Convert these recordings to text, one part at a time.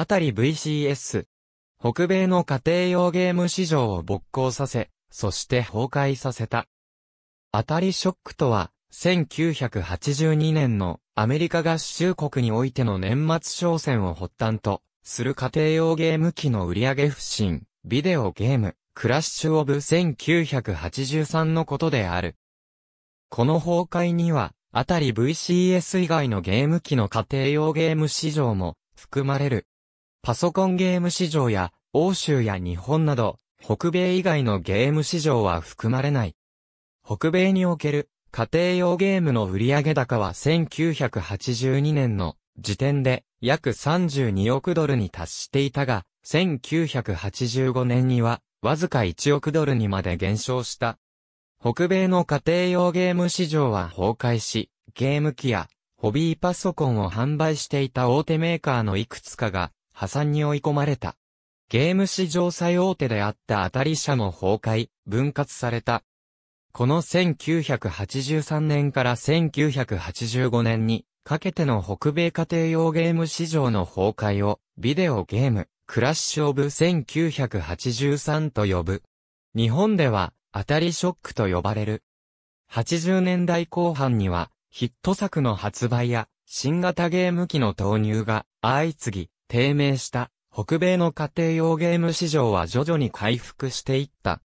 あたり VCS。北米の家庭用ゲーム市場を勃興させ、そして崩壊させた。あたりショックとは、1982年のアメリカ合衆国においての年末商戦を発端とする家庭用ゲーム機の売上不振、ビデオゲーム、クラッシュオブ1983のことである。この崩壊には、あたり VCS 以外のゲーム機の家庭用ゲーム市場も含まれる。パソコンゲーム市場や、欧州や日本など、北米以外のゲーム市場は含まれない。北米における家庭用ゲームの売上高は1982年の時点で約32億ドルに達していたが、1985年にはわずか1億ドルにまで減少した。北米の家庭用ゲーム市場は崩壊し、ゲーム機やホビーパソコンを販売していた大手メーカーのいくつかが破産に追い込まれた。ゲーム史上最大手であった当たり社も崩壊、分割された。この1983年から1985年にかけての北米家庭用ゲーム市場の崩壊をビデオゲームクラッシュオブ1983と呼ぶ。日本では当たりショックと呼ばれる。80年代後半にはヒット作の発売や新型ゲーム機の投入が相次ぎ低迷した北米の家庭用ゲーム市場は徐々に回復していった。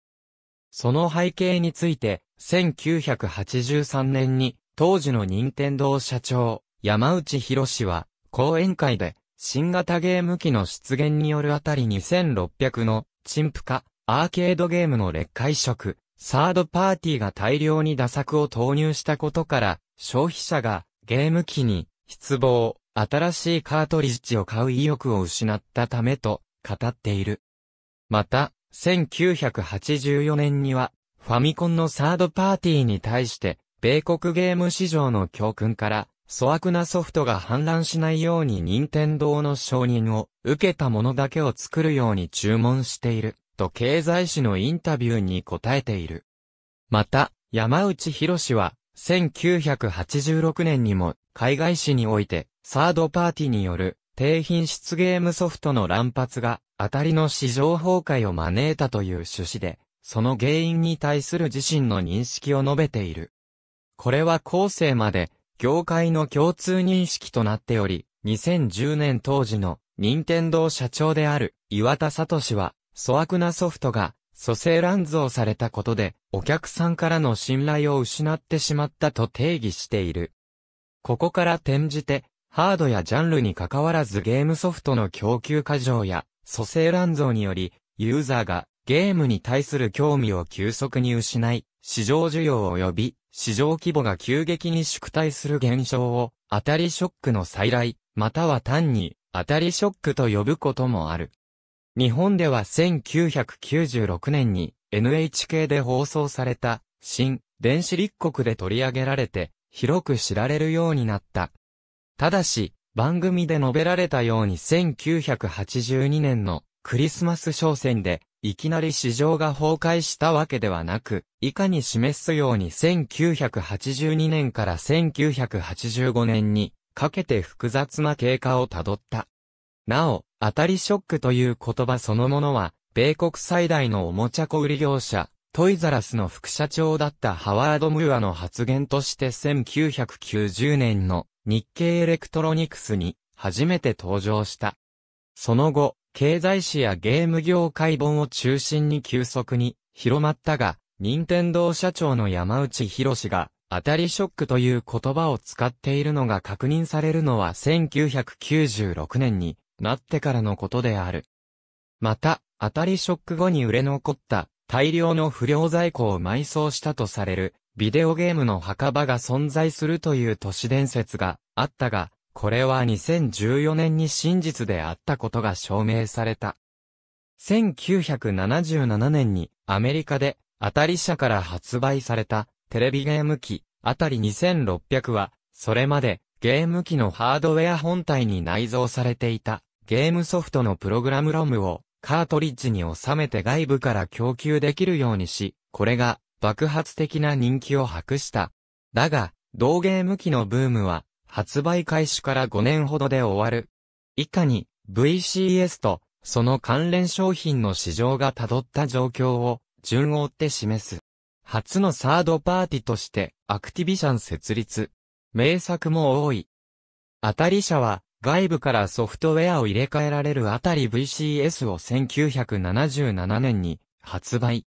その背景について、1983年に当時の任天堂社長、山内博士は、講演会で、新型ゲーム機の出現によるあたり2600の、陳腐化、アーケードゲームの劣化移植、サードパーティーが大量に打作を投入したことから、消費者がゲーム機に失望、新しいカートリッジを買う意欲を失ったためと語っている。また、1984年には、ファミコンのサードパーティーに対して、米国ゲーム市場の教訓から、粗悪なソフトが氾濫しないように任天堂の承認を受けたものだけを作るように注文している、と経済誌のインタビューに答えている。また、山内博は、1986年にも海外誌においてサードパーティによる低品質ゲームソフトの乱発が当たりの市場崩壊を招いたという趣旨で、その原因に対する自身の認識を述べている。これは後世まで業界の共通認識となっており、2010年当時の任天堂社長である岩田聡は、粗悪なソフトが蘇生乱造されたことで、お客さんからの信頼を失ってしまったと定義している。ここから転じて、ハードやジャンルに関わらずゲームソフトの供給過剰や、蘇生乱造により、ユーザーがゲームに対する興味を急速に失い、市場需要及び市場規模が急激に縮退する現象を、当たりショックの再来、または単に当たりショックと呼ぶこともある。日本では1996年に NHK で放送された新電子立国で取り上げられて広く知られるようになったただし、番組で述べられたように1982年のクリスマス商戦で、いきなり市場が崩壊したわけではなく、以下に示すように1982年から1985年にかけて複雑な経過をたどった。なお、当たりショックという言葉そのものは、米国最大のおもちゃ小売業者、トイザラスの副社長だったハワード・ムーアの発言として1990年の日経エレクトロニクスに初めて登場した。その後、経済誌やゲーム業界本を中心に急速に広まったが、任天堂社長の山内博が、当たりショックという言葉を使っているのが確認されるのは1996年になってからのことである。また、当たりショック後に売れ残った大量の不良在庫を埋葬したとされる、ビデオゲームの墓場が存在するという都市伝説があったが、これは2014年に真実であったことが証明された。1977年にアメリカで当たり社から発売されたテレビゲーム機あたり2600は、それまでゲーム機のハードウェア本体に内蔵されていたゲームソフトのプログラムロムをカートリッジに収めて外部から供給できるようにし、これが爆発的な人気を博した。だが、同ゲーム機のブームは、発売開始から5年ほどで終わる。以下に、VCS と、その関連商品の市場が辿った状況を、順を追って示す。初のサードパーティとして、アクティビション設立。名作も多い。当たり者は、外部からソフトウェアを入れ替えられるあたり VCS を1977年に発売。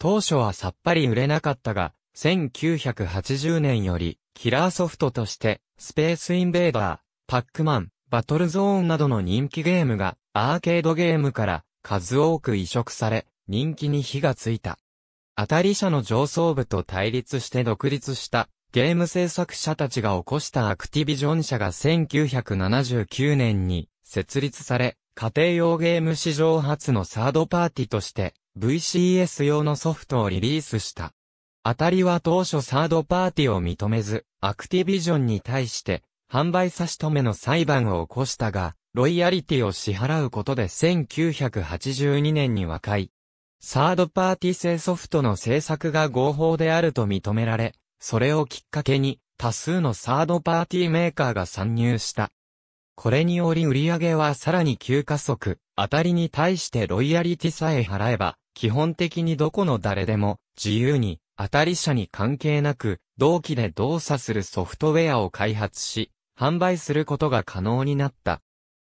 当初はさっぱり売れなかったが、1980年よりキラーソフトとしてスペースインベーダー、パックマン、バトルゾーンなどの人気ゲームがアーケードゲームから数多く移植され、人気に火がついた。当たり社の上層部と対立して独立したゲーム制作者たちが起こしたアクティビジョン社が1979年に設立され、家庭用ゲーム史上初のサードパーティとして VCS 用のソフトをリリースした。当たりは当初サードパーティを認めず、アクティビジョンに対して販売差し止めの裁判を起こしたが、ロイヤリティを支払うことで1982年に和解。サードパーティ製ソフトの制作が合法であると認められ、それをきっかけに多数のサードパーティーメーカーが参入した。これにより売上はさらに急加速、当たりに対してロイヤリティさえ払えば、基本的にどこの誰でも自由に当たり者に関係なく同期で動作するソフトウェアを開発し、販売することが可能になった。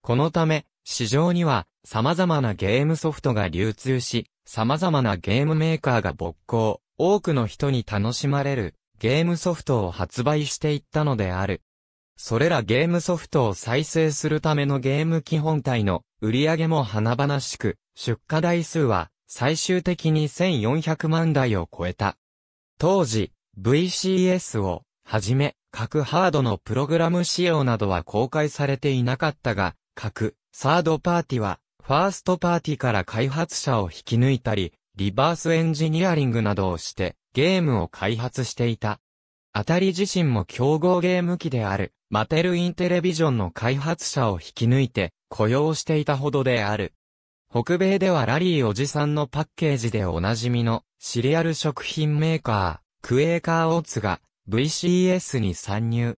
このため、市場には様々なゲームソフトが流通し、様々なゲームメーカーが勃興、多くの人に楽しまれるゲームソフトを発売していったのである。それらゲームソフトを再生するためのゲーム基本体の売り上げも華々しく、出荷台数は最終的に1400万台を超えた。当時、VCS をはじめ、各ハードのプログラム仕様などは公開されていなかったが、各サードパーティはファーストパーティから開発者を引き抜いたり、リバースエンジニアリングなどをして、ゲームを開発していた。あたり自身も競合ゲーム機である、マテルインテレビジョンの開発者を引き抜いて雇用していたほどである。北米ではラリーおじさんのパッケージでおなじみのシリアル食品メーカー、クエーカーオーツが VCS に参入。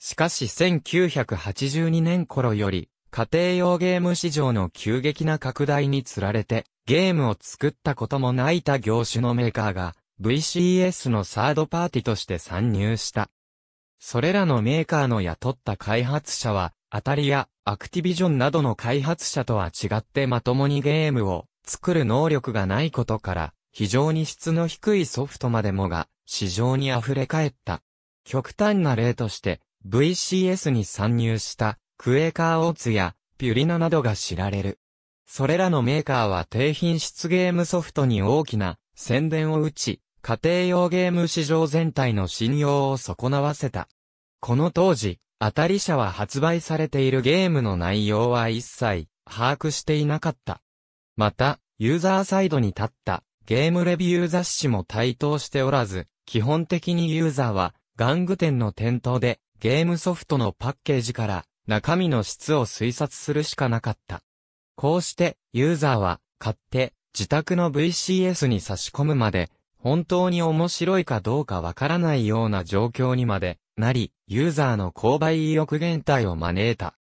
しかし1982年頃より家庭用ゲーム市場の急激な拡大につられてゲームを作ったこともない他業種のメーカーが VCS のサードパーティとして参入した。それらのメーカーの雇った開発者は、アタリやアクティビジョンなどの開発者とは違ってまともにゲームを作る能力がないことから、非常に質の低いソフトまでもが市場に溢れ返った。極端な例として VCS に参入したクエーカーオーツやピュリナなどが知られる。それらのメーカーは低品質ゲームソフトに大きな宣伝を打ち、家庭用ゲーム市場全体の信用を損なわせた。この当時、当たり社は発売されているゲームの内容は一切把握していなかった。また、ユーザーサイドに立ったゲームレビュー雑誌も対等しておらず、基本的にユーザーは玩具店の店頭でゲームソフトのパッケージから中身の質を推察するしかなかった。こうしてユーザーは買って自宅の VCS に差し込むまで本当に面白いかどうかわからないような状況にまでなり、ユーザーの購買意欲減退を招いた。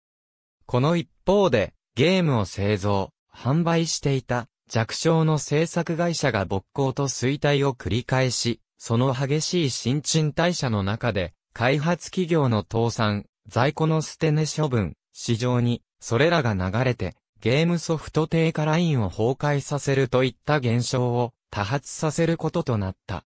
この一方で、ゲームを製造、販売していた弱小の制作会社が勃興と衰退を繰り返し、その激しい新陳代謝の中で、開発企業の倒産、在庫の捨て値処分、市場に、それらが流れて、ゲームソフト低下ラインを崩壊させるといった現象を多発させることとなった。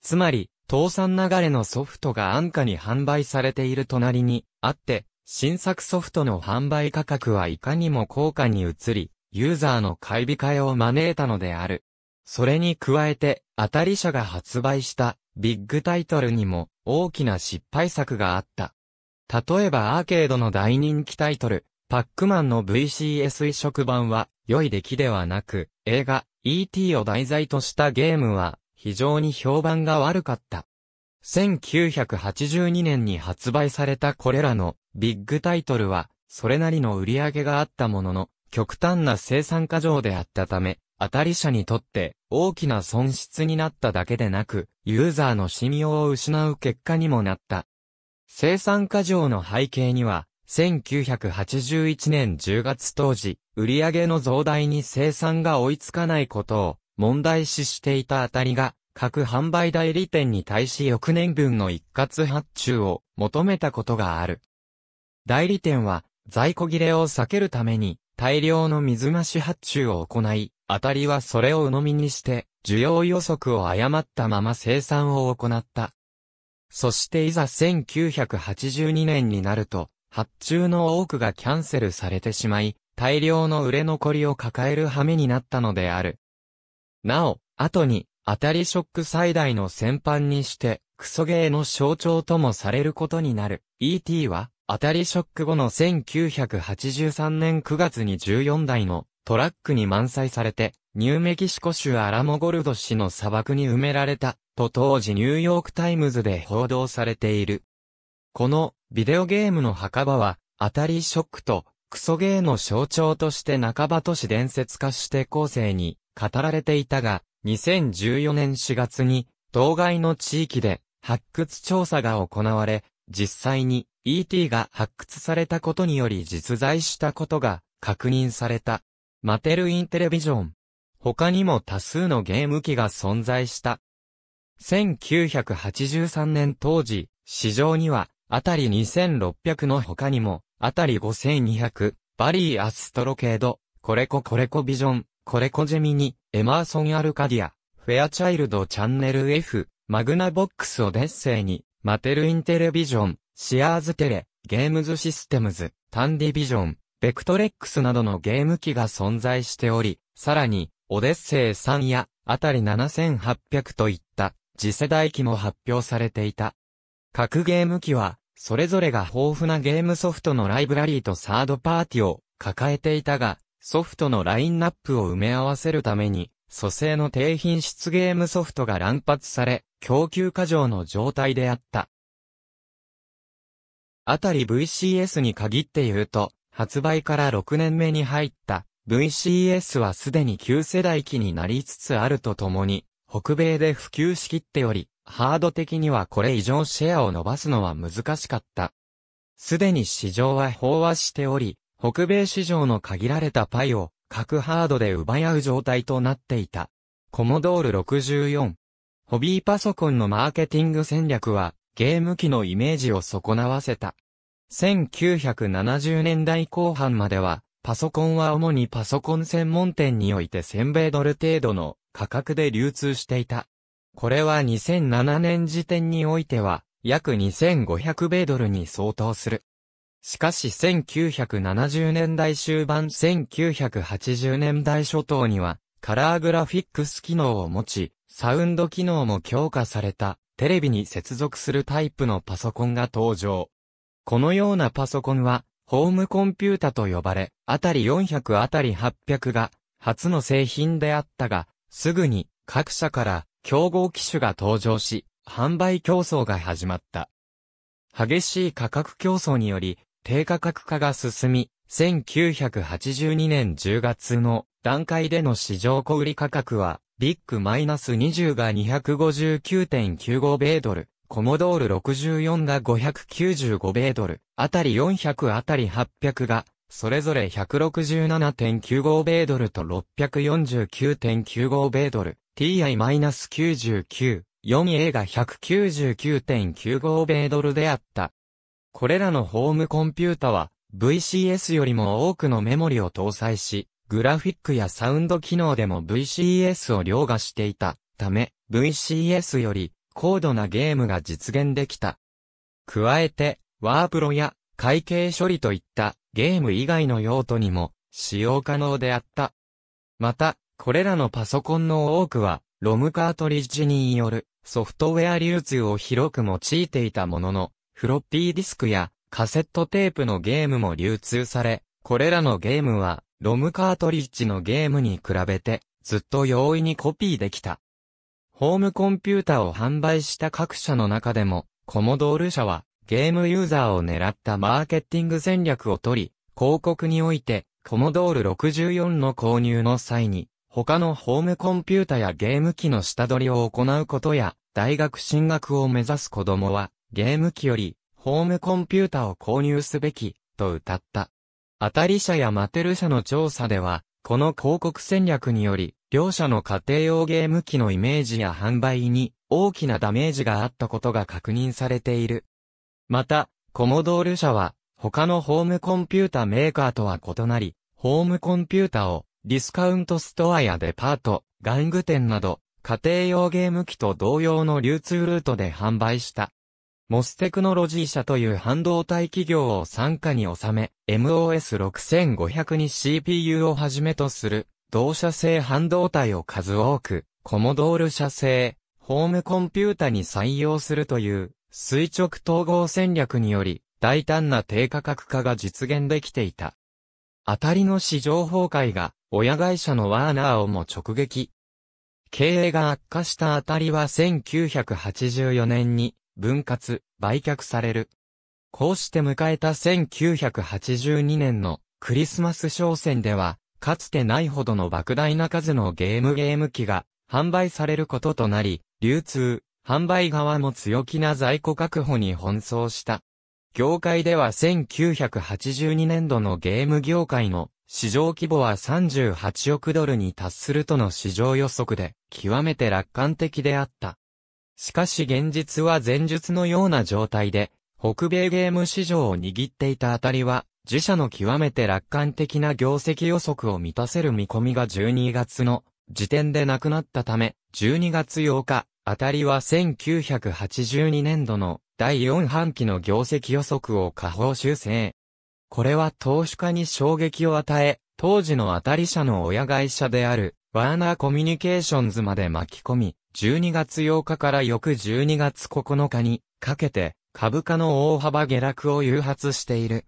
つまり、倒産流れのソフトが安価に販売されている隣にあって、新作ソフトの販売価格はいかにも高価に移り、ユーザーの買い控えを招いたのである。それに加えて、当たり者が発売したビッグタイトルにも大きな失敗作があった。例えばアーケードの大人気タイトル、パックマンの VCS 移植版は良い出来ではなく、映画、E.T. を題材としたゲームは、非常に評判が悪かった。1982年に発売されたこれらのビッグタイトルは、それなりの売り上げがあったものの、極端な生産過剰であったため、当たり者にとって大きな損失になっただけでなく、ユーザーの信用を失う結果にもなった。生産過剰の背景には、1981年10月当時、売上の増大に生産が追いつかないことを問題視していたあたりが、各販売代理店に対し翌年分の一括発注を求めたことがある。代理店は在庫切れを避けるために大量の水増し発注を行い、あたりはそれを鵜呑みにして需要予測を誤ったまま生産を行った。そしていざ1982年になると発注の多くがキャンセルされてしまい、大量の売れ残りを抱える羽目になったのである。なお、後に、当たりショック最大の先般にして、クソゲーの象徴ともされることになる。E.T. は、当たりショック後の1983年9月に14台のトラックに満載されて、ニューメキシコ州アラモゴルド市の砂漠に埋められた、と当時ニューヨークタイムズで報道されている。このビデオゲームの墓場は、当たりショックと、クソゲーの象徴として半ば都市伝説化して後世に語られていたが、2014年4月に、当該の地域で発掘調査が行われ、実際に ET が発掘されたことにより実在したことが確認された。マテルインテレビジョン。他にも多数のゲーム機が存在した。1983年当時、市場にはあたり2600の他にも、あたり5200、バリーアストロケード、コレココレコビジョン、コレコジェミニ、エマーソンアルカディア、フェアチャイルドチャンネル F、マグナボックスオデッセイに、マテルインテレビジョン、シアーズテレ、ゲームズシステムズ、タンディビジョン、ベクトレックスなどのゲーム機が存在しており、さらに、オデッセイ3や、あたり7800といった、次世代機も発表されていた。各ゲーム機は、それぞれが豊富なゲームソフトのライブラリーとサードパーティを抱えていたが、ソフトのラインナップを埋め合わせるために、蘇生の低品質ゲームソフトが乱発され、供給過剰の状態であった。あたり VCS に限って言うと、発売から6年目に入った VCS はすでに旧世代機になりつつあるとともに、北米で普及しきっており、ハード的にはこれ以上シェアを伸ばすのは難しかった。すでに市場は飽和しており、北米市場の限られたパイを各ハードで奪い合う状態となっていた。コモドール64。ホビーパソコンのマーケティング戦略はゲーム機のイメージを損なわせた。1970年代後半までは、パソコンは主にパソコン専門店において1000米ドル程度の価格で流通していた。これは2007年時点においては、約2500米ドルに相当する。しかし1970年代終盤1980年代初頭には、カラーグラフィックス機能を持ち、サウンド機能も強化された、テレビに接続するタイプのパソコンが登場。このようなパソコンは、ホームコンピュータと呼ばれ、あたり400あたり800が、初の製品であったが、すぐに、各社から、競合機種が登場し、販売競争が始まった。激しい価格競争により、低価格化が進み、1982年10月の段階での市場小売価格は、ビッグマイナス20が259.95米ドル、コモドール64が595米ドル、あたり400あたり800が、それぞれ167.95米ドルと649.95米ドル、TI-99、4A が199.95米ドルであった。これらのホームコンピュータは VCS よりも多くのメモリを搭載し、グラフィックやサウンド機能でも VCS を凌駕していたため、VCS より高度なゲームが実現できた。加えて、ワープロや会計処理といったゲーム以外の用途にも使用可能であった。また、これらのパソコンの多くは、ロムカートリッジによるソフトウェア流通を広く用いていたものの、フロッピーディスクやカセットテープのゲームも流通され、これらのゲームはロムカートリッジのゲームに比べてずっと容易にコピーできた。ホームコンピュータを販売した各社の中でも、コモドール社はゲームユーザーを狙ったマーケティング戦略をとり、広告においてコモドール64の購入の際に他のホームコンピュータやゲーム機の下取りを行うことや、大学進学を目指す子供は、ゲーム機より、ホームコンピュータを購入すべき、と歌った。当たり社やマテル社の調査では、この広告戦略により、両社の家庭用ゲーム機のイメージや販売に大きなダメージがあったことが確認されている。また、コモドール社は他のホームコンピュータメーカーとは異なり、ホームコンピュータをディスカウントストアやデパート、玩具店など、家庭用ゲーム機と同様の流通ルートで販売した。モステクノロジー社という半導体企業を傘下に収め、MOS6500 に CPU をはじめとする、同社製半導体を数多く、コモドール社製、ホームコンピュータに採用するという、垂直統合戦略により、大胆な低価格化が実現できていた。当たりの市場崩壊が、親会社のワーナーをも直撃。経営が悪化した当たりは1984年に、分割、売却される。こうして迎えた1982年のクリスマス商戦では、かつてないほどの莫大な数のゲームゲーム機が販売されることとなり、流通、販売側も強気な在庫確保に奔走した。業界では1982年度のゲーム業界の市場規模は38億ドルに達するとの市場予測で、極めて楽観的であった。しかし現実は前述のような状態で、北米ゲーム市場を握っていたあたりは、自社の極めて楽観的な業績予測を満たせる見込みが12月の時点でなくなったため、12月8日、当たりは1982年度の第4半期の業績予測を下方修正。これは投資家に衝撃を与え、当時の当たり社の親会社である、ワーナーコミュニケーションズまで巻き込み、12月8日から翌12月9日にかけて、株価の大幅下落を誘発している。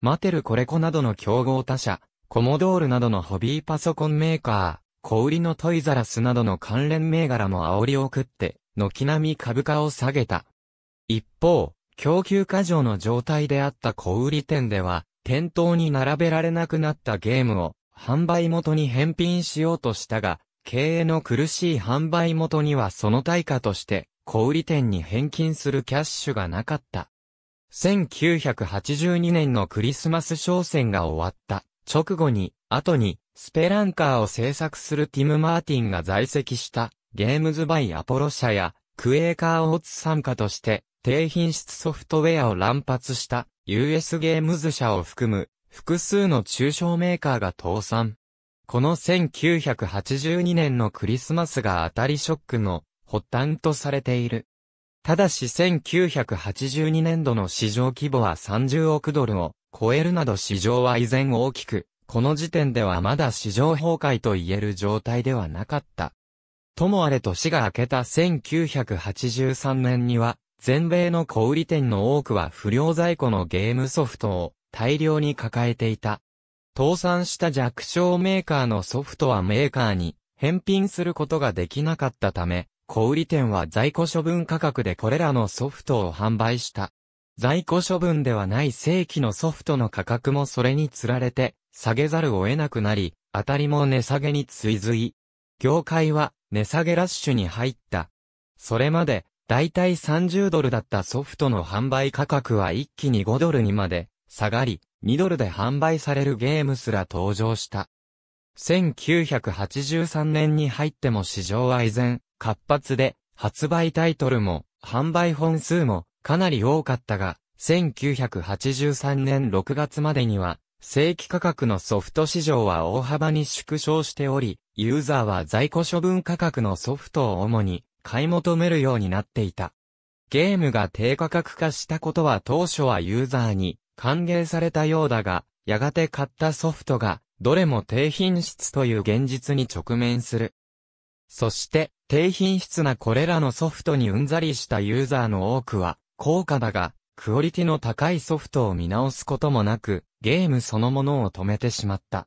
マテルコレコなどの競合他社、コモドールなどのホビーパソコンメーカー、小売りのトイザラスなどの関連銘柄も煽りを食って、軒並み株価を下げた。一方、供給過剰の状態であった小売店では、店頭に並べられなくなったゲームを販売元に返品しようとしたが、経営の苦しい販売元にはその対価として、小売店に返金するキャッシュがなかった。1982年のクリスマス商戦が終わった直後に、後に、スペランカーを制作するティム・マーティンが在籍したゲームズ・バイ・アポロ社やクエーカー・オーツ参加として低品質ソフトウェアを乱発した US ゲームズ社を含む複数の中小メーカーが倒産。この1982年のクリスマスが当たりショックの発端とされている。ただし1982年度の市場規模は30億ドルを超えるなど市場は依然大きくこの時点ではまだ市場崩壊と言える状態ではなかった。ともあれ年が明けた1983年には、全米の小売店の多くは不良在庫のゲームソフトを大量に抱えていた。倒産した弱小メーカーのソフトはメーカーに返品することができなかったため、小売店は在庫処分価格でこれらのソフトを販売した。在庫処分ではない正規のソフトの価格もそれにつられて、下げざるを得なくなり、当たりも値下げに追随。業界は値下げラッシュに入った。それまで、だいたい30ドルだったソフトの販売価格は一気に5ドルにまで下がり、2ドルで販売されるゲームすら登場した。1983年に入っても市場は依然、活発で、発売タイトルも、販売本数も、かなり多かったが、1983年6月までには、正規価格のソフト市場は大幅に縮小しており、ユーザーは在庫処分価格のソフトを主に買い求めるようになっていた。ゲームが低価格化したことは当初はユーザーに歓迎されたようだが、やがて買ったソフトが、どれも低品質という現実に直面する。そして、低品質なこれらのソフトにうんざりしたユーザーの多くは、高価だが、クオリティの高いソフトを見直すこともなく、ゲームそのものを止めてしまった。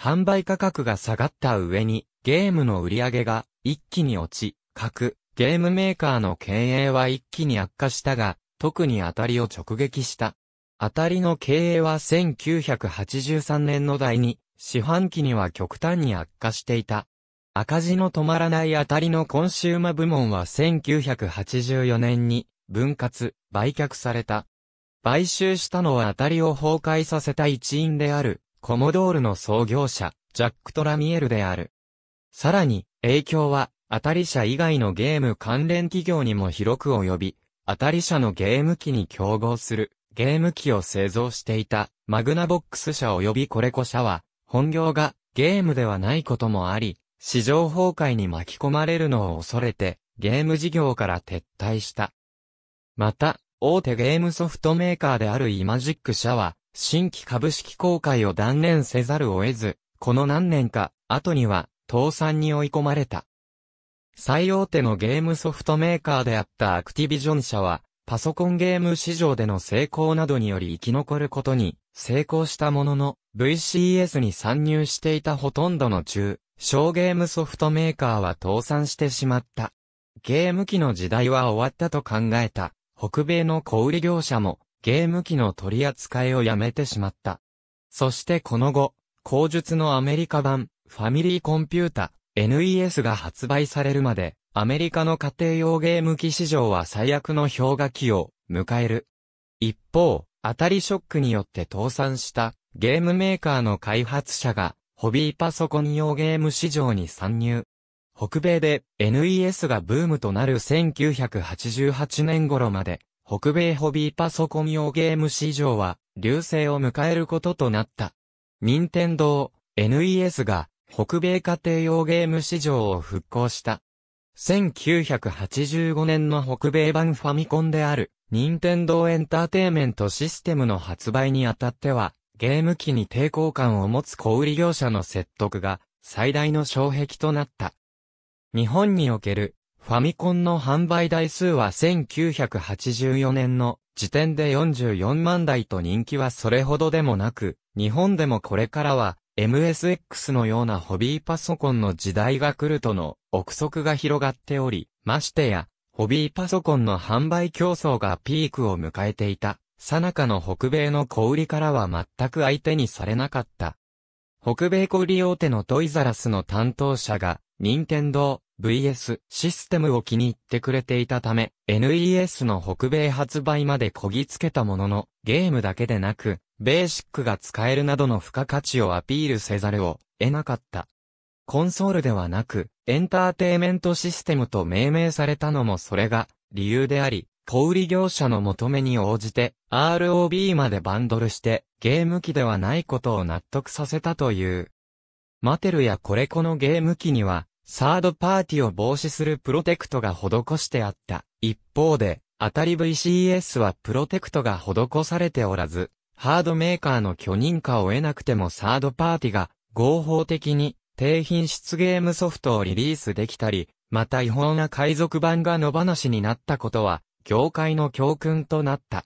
販売価格が下がった上に、ゲームの売り上げが一気に落ち、各ゲームメーカーの経営は一気に悪化したが、特に当たりを直撃した。当たりの経営は1983年の代に、四半期には極端に悪化していた。赤字の止まらない当たりのコンシューマ部門は1984年に分割、売却された。買収したのは当たりを崩壊させた一員である、コモドールの創業者、ジャック・トラミエルである。さらに、影響は、当たり社以外のゲーム関連企業にも広く及び、当たり社のゲーム機に競合する、ゲーム機を製造していた、マグナボックス社及びコレコ社は、本業がゲームではないこともあり、市場崩壊に巻き込まれるのを恐れて、ゲーム事業から撤退した。また、大手ゲームソフトメーカーであるイマジック社は、新規株式公開を断念せざるを得ず、この何年か、後には、倒産に追い込まれた。最大手のゲームソフトメーカーであったアクティビジョン社は、パソコンゲーム市場での成功などにより生き残ることに成功したものの、VCS に参入していたほとんどの中、小ゲームソフトメーカーは倒産してしまった。ゲーム機の時代は終わったと考えた。北米の小売業者もゲーム機の取り扱いをやめてしまった。そしてこの後、後述のアメリカ版、ファミリーコンピュータ、NES が発売されるまで、アメリカの家庭用ゲーム機市場は最悪の氷河期を迎える。一方、当たりショックによって倒産したゲームメーカーの開発者が、ホビーパソコン用ゲーム市場に参入。北米で NES がブームとなる1988年頃まで、北米ホビーパソコン用ゲーム市場は、流星を迎えることとなった。任天堂 NES が、北米家庭用ゲーム市場を復興した。1985年の北米版ファミコンである、任天堂エンターテイメントシステムの発売にあたっては、ゲーム機に抵抗感を持つ小売業者の説得が、最大の障壁となった。日本におけるファミコンの販売台数は1984年の時点で44万台と人気はそれほどでもなく、日本でもこれからは MSX のようなホビーパソコンの時代が来るとの憶測が広がっており、ましてや、ホビーパソコンの販売競争がピークを迎えていた、さなかの北米の小売からは全く相手にされなかった。北米小売大手のトイザラスの担当者が、任天堂 VS システムを気に入ってくれていたため、NES の北米発売までこぎつけたものの、ゲームだけでなく、ベーシックが使えるなどの付加価値をアピールせざるを得なかった。コンソールではなく、エンターテイメントシステムと命名されたのもそれが理由であり、小売業者の求めに応じて ROB までバンドルしてゲーム機ではないことを納得させたという。マテルやコレコのゲーム機にはサードパーティを防止するプロテクトが施してあった。一方で、当たり VCS はプロテクトが施されておらず、ハードメーカーの許認可を得なくてもサードパーティが合法的に低品質ゲームソフトをリリースできたり、また違法な海賊版が野放しになったことは業界の教訓となった。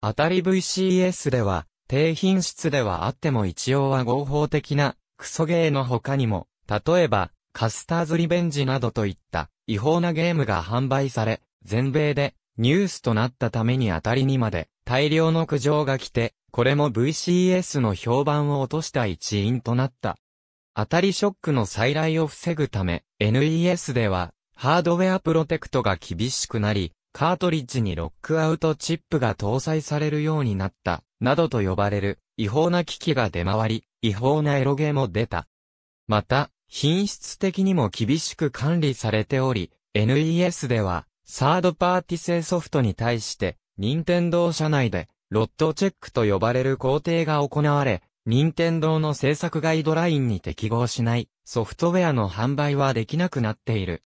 当たり VCS では、低品質ではあっても一応は合法的なクソゲーの他にも、例えば、カスターズリベンジなどといった違法なゲームが販売され、全米でニュースとなったために当たりにまで大量の苦情が来て、これも VCS の評判を落とした一因となった。当たりショックの再来を防ぐため、NES ではハードウェアプロテクトが厳しくなり、カートリッジにロックアウトチップが搭載されるようになった、などと呼ばれる違法な機器が出回り、違法なエロゲも出た。また、品質的にも厳しく管理されており、NES では、サードパーティ製ソフトに対して、任天堂社内で、ロットチェックと呼ばれる工程が行われ、任天堂の制作ガイドラインに適合しないソフトウェアの販売はできなくなっている。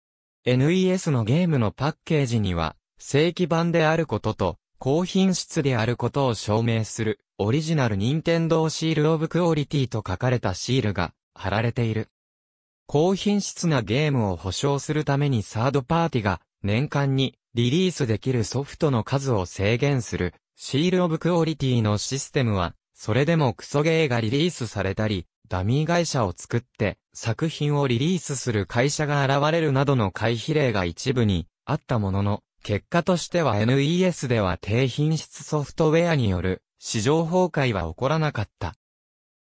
NES のゲームのパッケージには、正規版であることと、高品質であることを証明する、オリジナル任天堂シールオブクオリティと書かれたシールが貼られている。高品質なゲームを保証するためにサードパーティが年間にリリースできるソフトの数を制限するシールオブクオリティのシステムはそれでもクソゲーがリリースされたりダミー会社を作って作品をリリースする会社が現れるなどの回避例が一部にあったものの結果としては NES では低品質ソフトウェアによる市場崩壊は起こらなかった。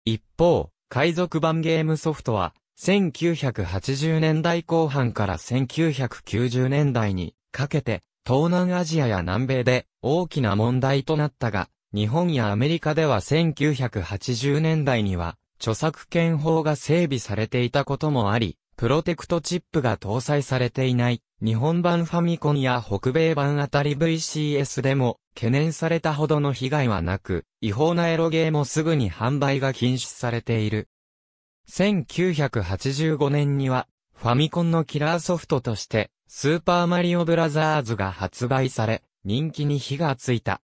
一方、海賊版ゲームソフトは、1980年代後半から1990年代にかけて、東南アジアや南米で大きな問題となったが、日本やアメリカでは1980年代には、著作権法が整備されていたこともあり、プロテクトチップが搭載されていない日本版ファミコンや北米版あたり VCS でも懸念されたほどの被害はなく、違法なエロゲーもすぐに販売が禁止されている。1985年にはファミコンのキラーソフトとしてスーパーマリオブラザーズが発売され、人気に火がついた。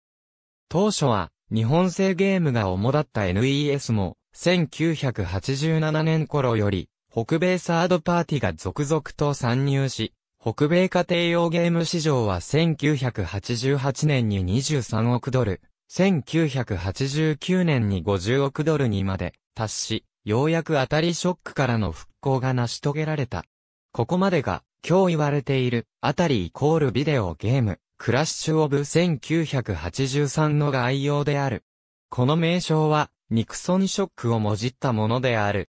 当初は日本製ゲームが主だった NES も1987年頃より北米サードパーティが続々と参入し、北米家庭用ゲーム市場は1988年に23億ドル、1989年に50億ドルにまで達し、ようやく当たりショックからの復興が成し遂げられた。ここまでが、今日言われている、当たりイコールビデオゲーム、クラッシュオブ1983の概要である。この名称は、ニクソンショックをもじったものである。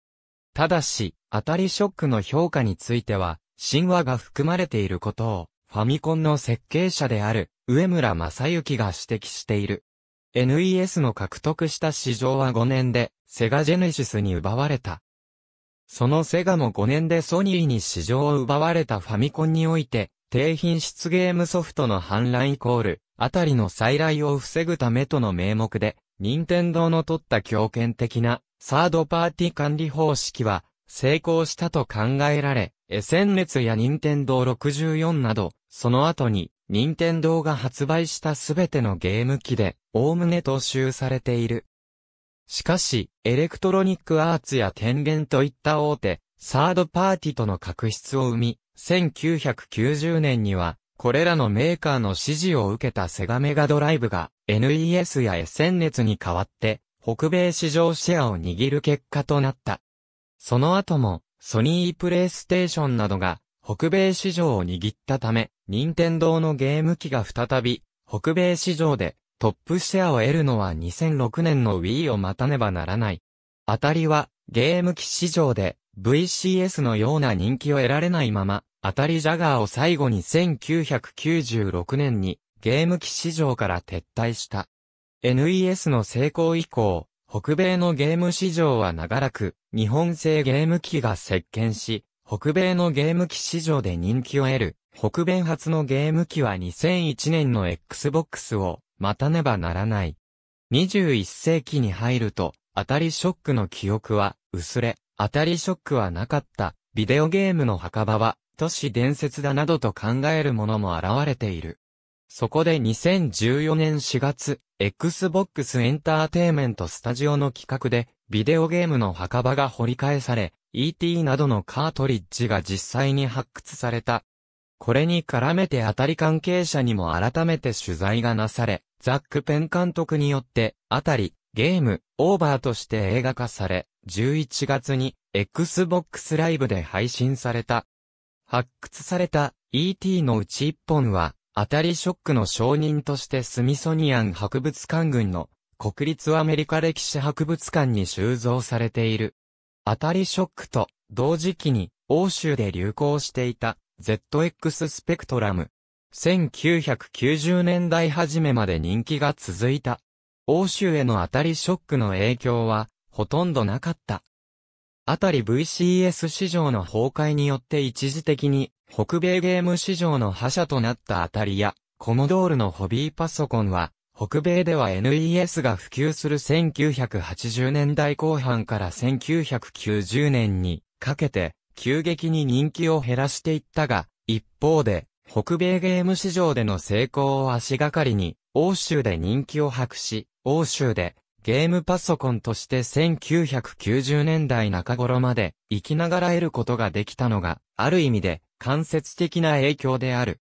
ただし、当たりショックの評価については、神話が含まれていることを、ファミコンの設計者である、上村正幸が指摘している。NES の獲得した市場は5年で、セガジェネシスに奪われた。そのセガも5年でソニーに市場を奪われたファミコンにおいて、低品質ゲームソフトの反乱イコール、あたりの再来を防ぐためとの名目で、任天堂の取った強権的な、サードパーティ管理方式は、成功したと考えられ、エセン列や任天堂64など、その後に、任天堂が発売したすべてのゲーム機で、おおむね踏襲されている。しかし、エレクトロニックアーツや天元といった大手、サードパーティとの確執を生み、1990年には、これらのメーカーの支持を受けたセガメガドライブが NES や SN 列に代わって北米市場シェアを握る結果となった。その後も、ソニープレイステーションなどが、北米市場を握ったため、任天堂のゲーム機が再び、北米市場で、トップシェアを得るのは2006年の Wii を待たねばならない。当たりは、ゲーム機市場で、VCS のような人気を得られないまま、当たりジャガーを最後に1996年に、ゲーム機市場から撤退した。NES の成功以降、北米のゲーム市場は長らく、日本製ゲーム機が石鹸し、北米のゲーム機市場で人気を得る、北米初のゲーム機は2001年の Xbox を待たねばならない。21世紀に入ると、当たりショックの記憶は薄れ、当たりショックはなかった、ビデオゲームの墓場は都市伝説だなどと考えるものも現れている。そこで2014年4月、Xbox エンターテイメントスタジオの企画で、ビデオゲームの墓場が掘り返され、ET などのカートリッジが実際に発掘された。これに絡めて当たり関係者にも改めて取材がなされ、ザック・ペン監督によって、あたり、ゲーム、オーバーとして映画化され、11月に、Xbox ライブで配信された。発掘された ET のうち1本は、当たりショックの証人としてスミソニアン博物館群の国立アメリカ歴史博物館に収蔵されている。当たりショックと同時期に欧州で流行していた ZX スペクトラム。1990年代初めまで人気が続いた。欧州への当たりショックの影響はほとんどなかった。あたり VCS 市場の崩壊によって一時的に北米ゲーム市場の覇者となったアタリや、コモドールのホビーパソコンは、北米では NES が普及する1980年代後半から1990年にかけて急激に人気を減らしていったが、一方で北米ゲーム市場での成功を足がかりに欧州で人気を博し、欧州でゲームパソコンとして1990年代中頃まで生きながら得ることができたのがある意味で間接的な影響である。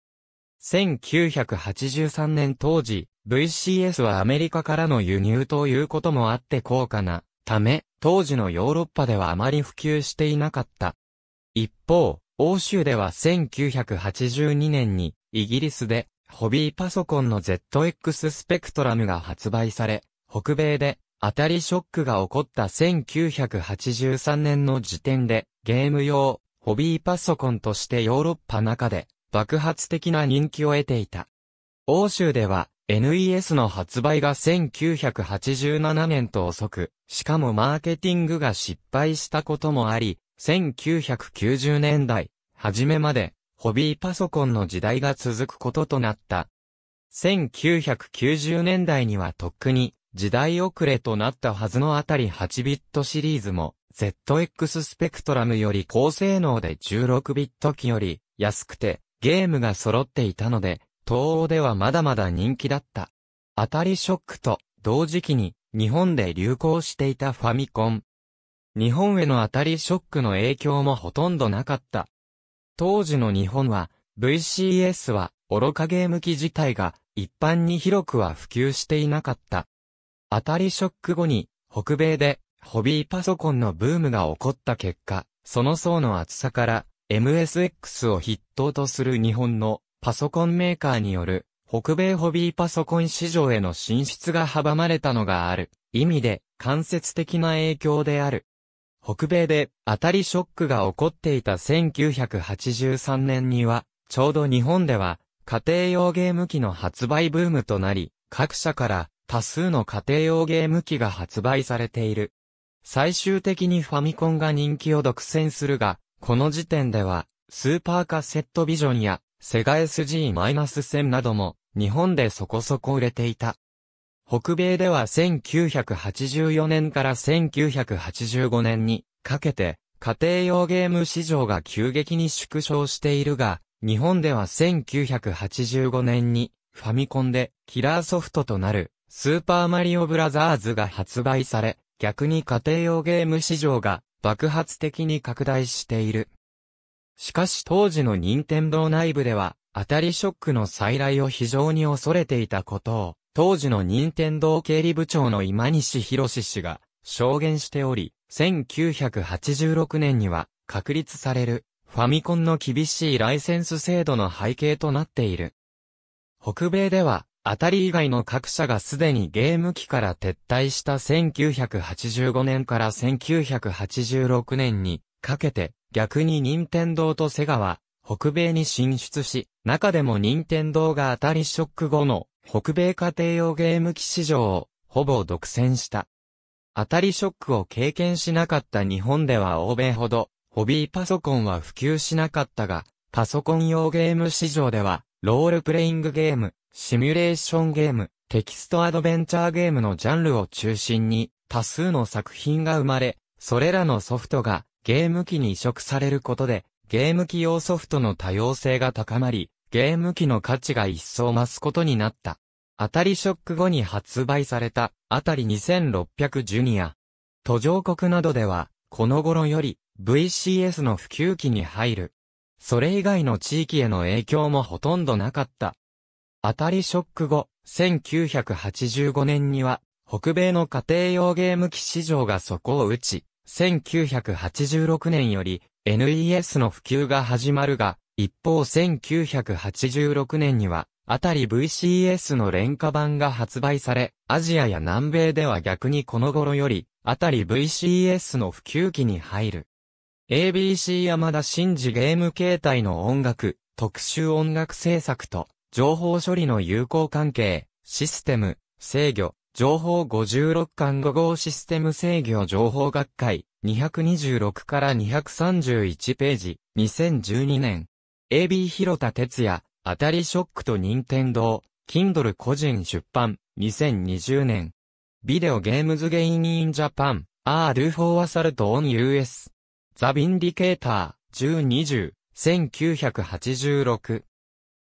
1983年当時、VCS はアメリカからの輸入ということもあって高価な、ため、当時のヨーロッパではあまり普及していなかった。一方、欧州では1982年に、イギリスで、ホビーパソコンの ZX スペクトラムが発売され、北米で、当たりショックが起こった1983年の時点で、ゲーム用、ホビーパソコンとしてヨーロッパ中で爆発的な人気を得ていた。欧州では NES の発売が1987年と遅く、しかもマーケティングが失敗したこともあり、1990年代、初めまで、ホビーパソコンの時代が続くこととなった。1990年代にはとっくに、時代遅れとなったはずのあたり8ビットシリーズも、ZX スペクトラムより高性能で16ビット機より安くてゲームが揃っていたので、東欧ではまだまだ人気だった。当たりショックと同時期に日本で流行していたファミコン。日本への当たりショックの影響もほとんどなかった。当時の日本は VCS は愚かゲーム機自体が一般に広くは普及していなかった。当たりショック後に北米でホビーパソコンのブームが起こった結果、その層の厚さから MSX を筆頭とする日本のパソコンメーカーによる北米ホビーパソコン市場への進出が阻まれたのがある意味で間接的な影響である。北米で当たりショックが起こっていた1983年には、ちょうど日本では家庭用ゲーム機の発売ブームとなり、各社から多数の家庭用ゲーム機が発売されている。最終的にファミコンが人気を独占するが、この時点では、スーパーカセットビジョンや、セガ SG-1000 なども、日本でそこそこ売れていた。北米では1984年から1985年にかけて家庭用ゲーム市場が急激に縮小しているが、日本では1985年にファミコンでキラーソフトとなるスーパーマリオブラザーズが発売され、逆に家庭用ゲーム市場が爆発的に拡大している。しかし当時の任天堂内部では、当たりショックの再来を非常に恐れていたことを、当時の任天堂経理部長の今西博氏が証言しており、1986年には確立されるファミコンの厳しいライセンス制度の背景となっている。北米では当たり以外の各社がすでにゲーム機から撤退した1985年から1986年にかけて逆に任天堂とセガは北米に進出し、中でも任天堂が当たりショック後の北米家庭用ゲーム機市場をほぼ独占した。当たりショックを経験しなかった日本では欧米ほど、ホビーパソコンは普及しなかったが、パソコン用ゲーム市場では、ロールプレイングゲーム、シミュレーションゲーム、テキストアドベンチャーゲームのジャンルを中心に多数の作品が生まれ、それらのソフトがゲーム機に移植されることで、ゲーム機用ソフトの多様性が高まり、ゲーム機の価値が一層増すことになった。当たりショック後に発売された、あたり2600ジュニア。途上国などでは、この頃より、VCS の普及期に入る。それ以外の地域への影響もほとんどなかった。当たりショック後、1985年には、北米の家庭用ゲーム機市場が底を打ち、1986年より NES の普及が始まるが、一方1986年には、あたり VCS の廉価版が発売され、アジアや南米では逆にこの頃より、あたり VCS の普及期に入る。ABC 山田真嗣ゲーム形態の音楽、特殊音楽制作と、情報処理の有効関係、システム、制御、情報56巻5号システム制御情報学会、226から231ページ、2012年。AB 広田哲也、当たりショックと任天堂、Kindle 個人出版、2020年。ビデオゲームズゲイーインジャパン、R4 アサルトオン US。ザ・ヴィンディケーター、1020、1986。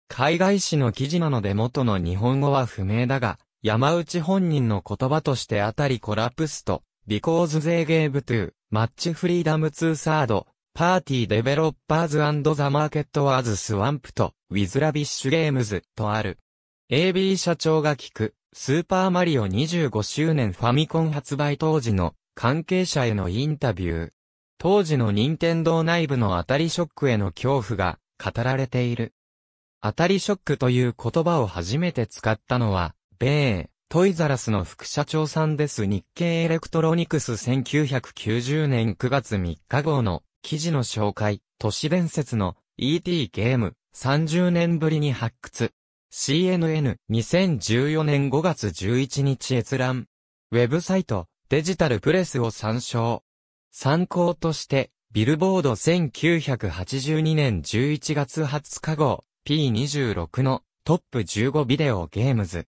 海外誌の記事なので元の日本語は不明だが、山内本人の言葉としてあたりコラプスト、ビコーズ税ゲーブトゥー、マッチフリーダムツーサード、パーティーデベロッパーズザマーケットワーズスワンプと、ウィズラビッシュゲームズとある。AB 社長が聞く、スーパーマリオ25周年ファミコン発売当時の関係者へのインタビュー。当時の任天堂内部の当たりショックへの恐怖が語られている。当たりショックという言葉を初めて使ったのは、米トイザラスの副社長さんです日経エレクトロニクス1990年9月3日号の記事の紹介、都市伝説の ET ゲーム、30年ぶりに発掘。CNN2014 年5月11日閲覧。ウェブサイト、デジタルプレスを参照。参考として、ビルボード1982年11月20日号 P26 のトップ15ビデオゲームズ。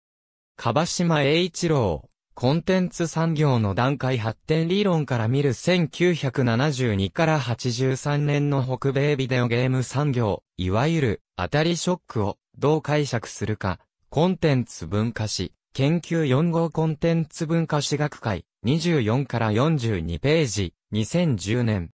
樺島栄一郎、コンテンツ産業の段階発展理論から見る1972から83年の北米ビデオゲーム産業、いわゆる当たりショックをどう解釈するか、コンテンツ文化史、研究4号コンテンツ文化史学会、24から42ページ、2010年。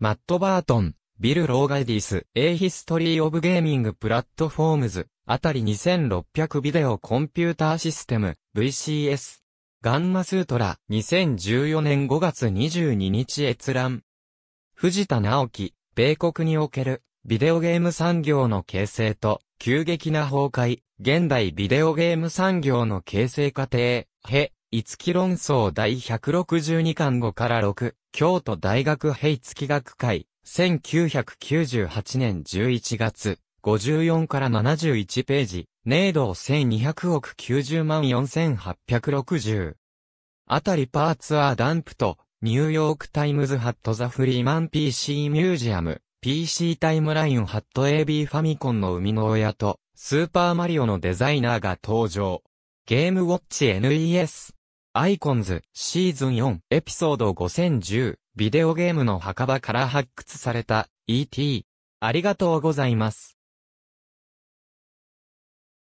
マット・バートン、ビル・ローガイディス、A History of Gaming Platforms、あたり2600ビデオコンピューターシステム、VCS。ガンマスートラ、2014年5月22日閲覧。藤田直樹、米国における、ビデオゲーム産業の形成と、急激な崩壊、現代ビデオゲーム産業の形成過程、へ、五木論争第162巻5から6、京都大学平月学会、1998年11月、54から71ページ、ネ道ドを1200億90万4860。あたりパーツはダンプと、ニューヨークタイムズハットザフリーマン PC ミュージアム、PC タイムラインハット AB ファミコンの生みの親と、スーパーマリオのデザイナーが登場。ゲームウォッチ NES、アイコンズ、シーズン4、エピソード5010、ビデオゲームの墓場から発掘された、ET。ありがとうございます。